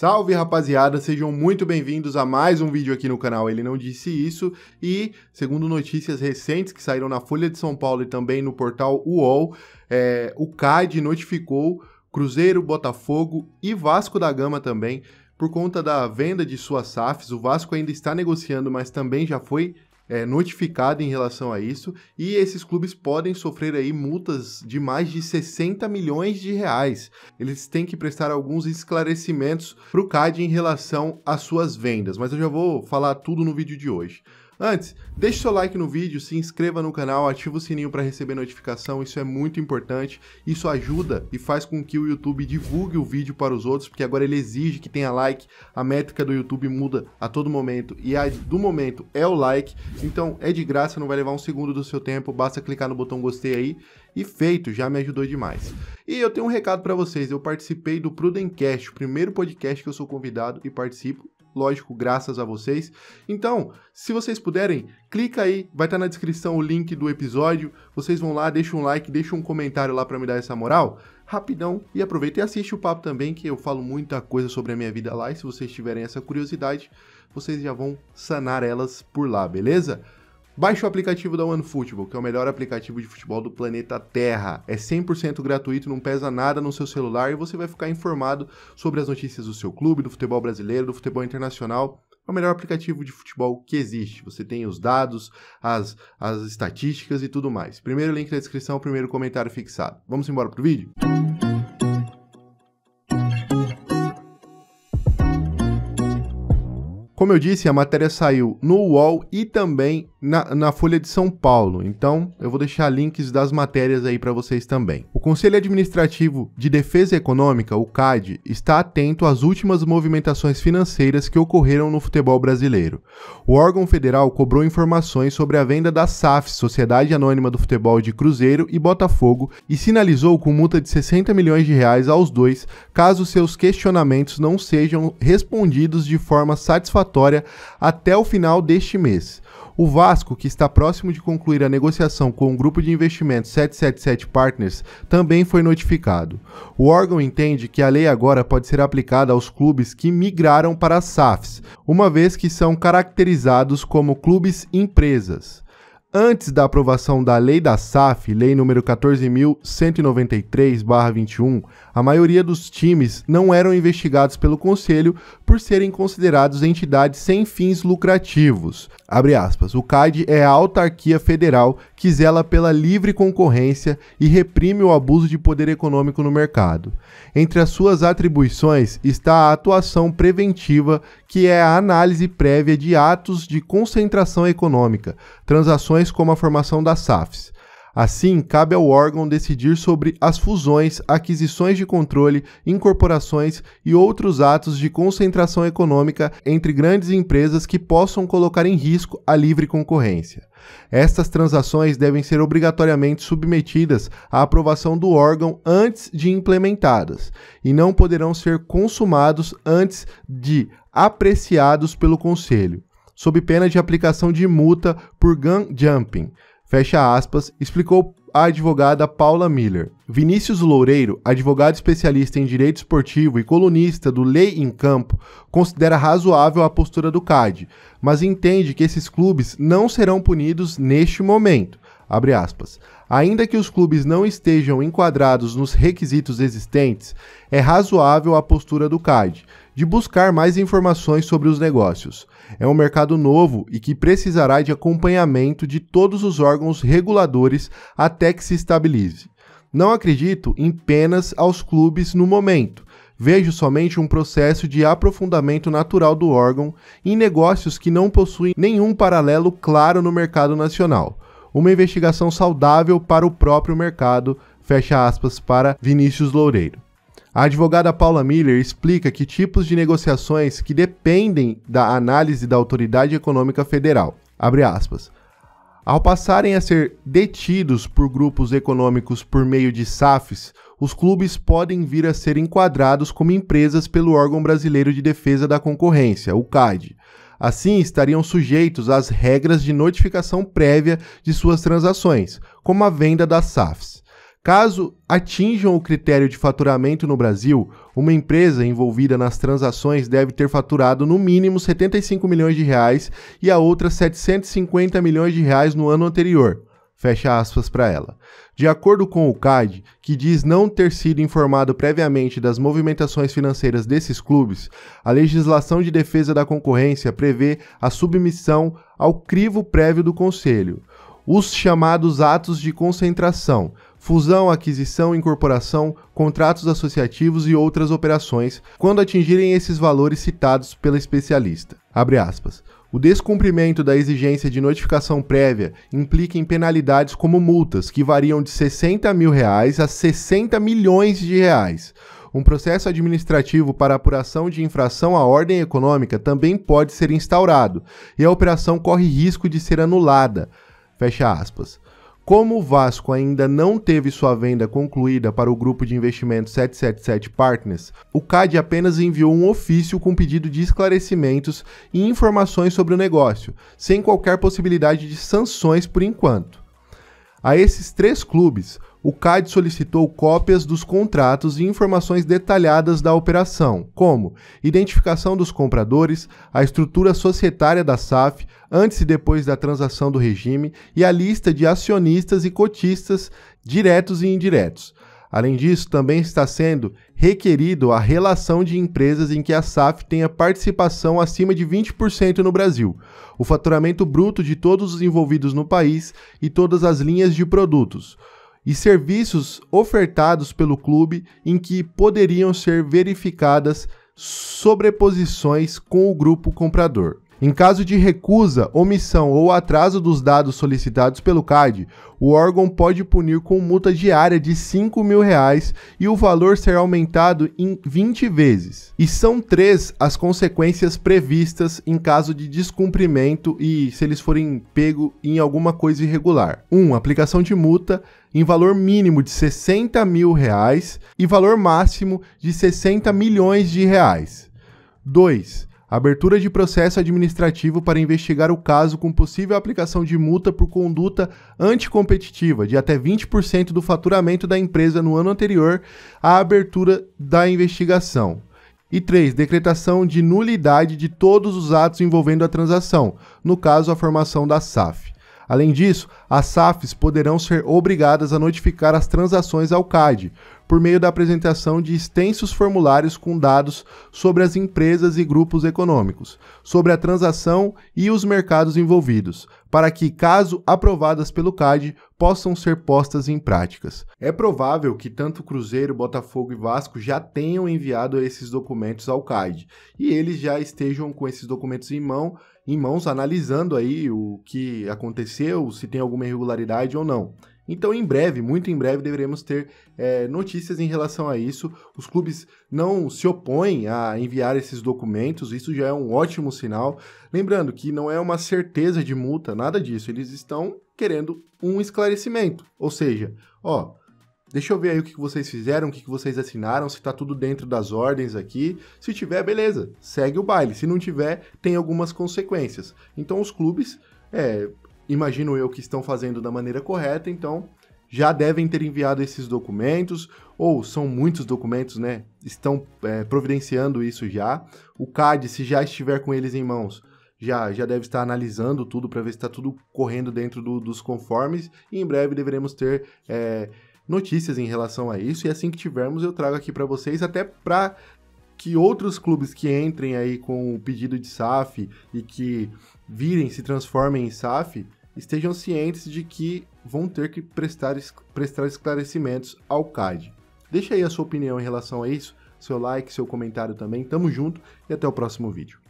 Salve rapaziada, sejam muito bem-vindos a mais um vídeo aqui no canal Ele Não Disse Isso e, segundo notícias recentes que saíram na Folha de São Paulo e também no portal UOL, é, o CAD notificou Cruzeiro, Botafogo e Vasco da Gama também por conta da venda de suas SAFs. O Vasco ainda está negociando, mas também já foi é, notificado em relação a isso e esses clubes podem sofrer aí multas de mais de 60 milhões de reais. Eles têm que prestar alguns esclarecimentos para o CAD em relação às suas vendas, mas eu já vou falar tudo no vídeo de hoje. Antes, deixe seu like no vídeo, se inscreva no canal, ative o sininho para receber notificação, isso é muito importante, isso ajuda e faz com que o YouTube divulgue o vídeo para os outros, porque agora ele exige que tenha like, a métrica do YouTube muda a todo momento e a do momento é o like, então é de graça, não vai levar um segundo do seu tempo, basta clicar no botão gostei aí e feito, já me ajudou demais. E eu tenho um recado para vocês, eu participei do Prudencast, o primeiro podcast que eu sou convidado e participo, lógico, graças a vocês. Então, se vocês puderem, clica aí, vai estar tá na descrição o link do episódio. Vocês vão lá, deixam um like, deixam um comentário lá para me dar essa moral. Rapidão, e aproveita e assiste o papo também, que eu falo muita coisa sobre a minha vida lá. E se vocês tiverem essa curiosidade, vocês já vão sanar elas por lá, beleza? Baixe o aplicativo da OneFootball, que é o melhor aplicativo de futebol do planeta Terra. É 100% gratuito, não pesa nada no seu celular e você vai ficar informado sobre as notícias do seu clube, do futebol brasileiro, do futebol internacional. É o melhor aplicativo de futebol que existe. Você tem os dados, as, as estatísticas e tudo mais. Primeiro link na descrição, primeiro comentário fixado. Vamos embora pro vídeo? Como eu disse, a matéria saiu no UOL e também na, na, Folha de São Paulo. Então, eu vou deixar links das matérias aí para vocês também. O Conselho Administrativo de Defesa Econômica, o CAD, está atento às últimas movimentações financeiras que ocorreram no futebol brasileiro. O órgão federal cobrou informações sobre a venda da SAF, Sociedade Anônima do Futebol de Cruzeiro e Botafogo, e sinalizou com multa de 60 milhões de reais aos dois, caso seus questionamentos não sejam respondidos de forma satisfatória até o final deste mês. O Vasco, que está próximo de concluir a negociação com o grupo de investimentos 777 Partners, também foi notificado. O órgão entende que a lei agora pode ser aplicada aos clubes que migraram para as SAFs, uma vez que são caracterizados como clubes empresas antes da aprovação da Lei da SAF, Lei número 14.193/21, a maioria dos times não eram investigados pelo conselho por serem considerados entidades sem fins lucrativos. Aspas, o CAD é a autarquia federal que zela pela livre concorrência e reprime o abuso de poder econômico no mercado. Entre as suas atribuições está a atuação preventiva, que é a análise prévia de atos de concentração econômica, transações como a formação das SAFs. Assim, cabe ao órgão decidir sobre as fusões, aquisições de controle, incorporações e outros atos de concentração econômica entre grandes empresas que possam colocar em risco a livre concorrência. Estas transações devem ser obrigatoriamente submetidas à aprovação do órgão antes de implementadas e não poderão ser consumados antes de apreciados pelo Conselho sob pena de aplicação de multa por gun jumping. Fecha aspas, explicou a advogada Paula Miller. Vinícius Loureiro, advogado especialista em direito esportivo e colunista do Lei em Campo, considera razoável a postura do CAD, mas entende que esses clubes não serão punidos neste momento. Ainda que os clubes não estejam enquadrados nos requisitos existentes, é razoável a postura do CAD, de buscar mais informações sobre os negócios. É um mercado novo e que precisará de acompanhamento de todos os órgãos reguladores até que se estabilize. Não acredito em penas aos clubes no momento. Vejo somente um processo de aprofundamento natural do órgão em negócios que não possuem nenhum paralelo claro no mercado nacional. Uma investigação saudável para o próprio mercado, fecha aspas para Vinícius Loureiro. A advogada Paula Miller explica que tipos de negociações que dependem da análise da autoridade econômica federal. Aspas, Ao passarem a ser detidos por grupos econômicos por meio de SAFs, os clubes podem vir a ser enquadrados como empresas pelo órgão brasileiro de defesa da concorrência, o CAD. Assim, estariam sujeitos às regras de notificação prévia de suas transações, como a venda das SAFs. Caso atinjam o critério de faturamento no Brasil, uma empresa envolvida nas transações deve ter faturado no mínimo 75 milhões de reais e a outra 750 milhões de reais no ano anterior. Fecha aspas para ela. De acordo com o CAD, que diz não ter sido informado previamente das movimentações financeiras desses clubes, a legislação de defesa da concorrência prevê a submissão ao crivo prévio do Conselho. Os chamados atos de concentração, fusão, aquisição, incorporação, contratos associativos e outras operações, quando atingirem esses valores citados pela especialista. O descumprimento da exigência de notificação prévia implica em penalidades como multas, que variam de 60 mil reais a 60 milhões de reais. Um processo administrativo para apuração de infração à ordem econômica também pode ser instaurado, e a operação corre risco de ser anulada. Fecha aspas. Como o Vasco ainda não teve sua venda concluída para o grupo de investimento 777 Partners, o CAD apenas enviou um ofício com pedido de esclarecimentos e informações sobre o negócio, sem qualquer possibilidade de sanções por enquanto. A esses três clubes, o CAD solicitou cópias dos contratos e informações detalhadas da operação, como identificação dos compradores, a estrutura societária da SAF antes e depois da transação do regime e a lista de acionistas e cotistas diretos e indiretos. Além disso, também está sendo requerido a relação de empresas em que a SAF tenha participação acima de 20% no Brasil, o faturamento bruto de todos os envolvidos no país e todas as linhas de produtos e serviços ofertados pelo clube em que poderiam ser verificadas sobreposições com o grupo comprador. Em caso de recusa, omissão ou atraso dos dados solicitados pelo CAD, o órgão pode punir com multa diária de R$ mil reais e o valor será aumentado em 20 vezes. E são três as consequências previstas em caso de descumprimento e se eles forem pego em alguma coisa irregular. 1. Um, aplicação de multa em valor mínimo de 60 mil reais e valor máximo de 60 milhões de reais. 2 Abertura de processo administrativo para investigar o caso com possível aplicação de multa por conduta anticompetitiva de até 20% do faturamento da empresa no ano anterior à abertura da investigação. E 3. Decretação de nulidade de todos os atos envolvendo a transação, no caso a formação da SAF. Além disso, as SAFs poderão ser obrigadas a notificar as transações ao CAD, por meio da apresentação de extensos formulários com dados sobre as empresas e grupos econômicos, sobre a transação e os mercados envolvidos, para que, caso aprovadas pelo CAD, possam ser postas em práticas. É provável que tanto Cruzeiro, Botafogo e Vasco já tenham enviado esses documentos ao CAD e eles já estejam com esses documentos em mão em mãos, analisando aí o que aconteceu, se tem alguma irregularidade ou não. Então, em breve, muito em breve, deveremos ter é, notícias em relação a isso. Os clubes não se opõem a enviar esses documentos, isso já é um ótimo sinal. Lembrando que não é uma certeza de multa, nada disso. Eles estão querendo um esclarecimento. Ou seja, ó, Deixa eu ver aí o que vocês fizeram, o que vocês assinaram, se tá tudo dentro das ordens aqui. Se tiver, beleza, segue o baile. Se não tiver, tem algumas consequências. Então os clubes, é, imagino eu que estão fazendo da maneira correta, então já devem ter enviado esses documentos, ou são muitos documentos, né? Estão é, providenciando isso já. O CAD, se já estiver com eles em mãos, já, já deve estar analisando tudo para ver se está tudo correndo dentro do, dos conformes, e em breve deveremos ter. É, notícias em relação a isso e assim que tivermos eu trago aqui para vocês até para que outros clubes que entrem aí com o pedido de SAF e que virem, se transformem em SAF, estejam cientes de que vão ter que prestar, prestar esclarecimentos ao CAD. Deixa aí a sua opinião em relação a isso, seu like, seu comentário também. Tamo junto e até o próximo vídeo.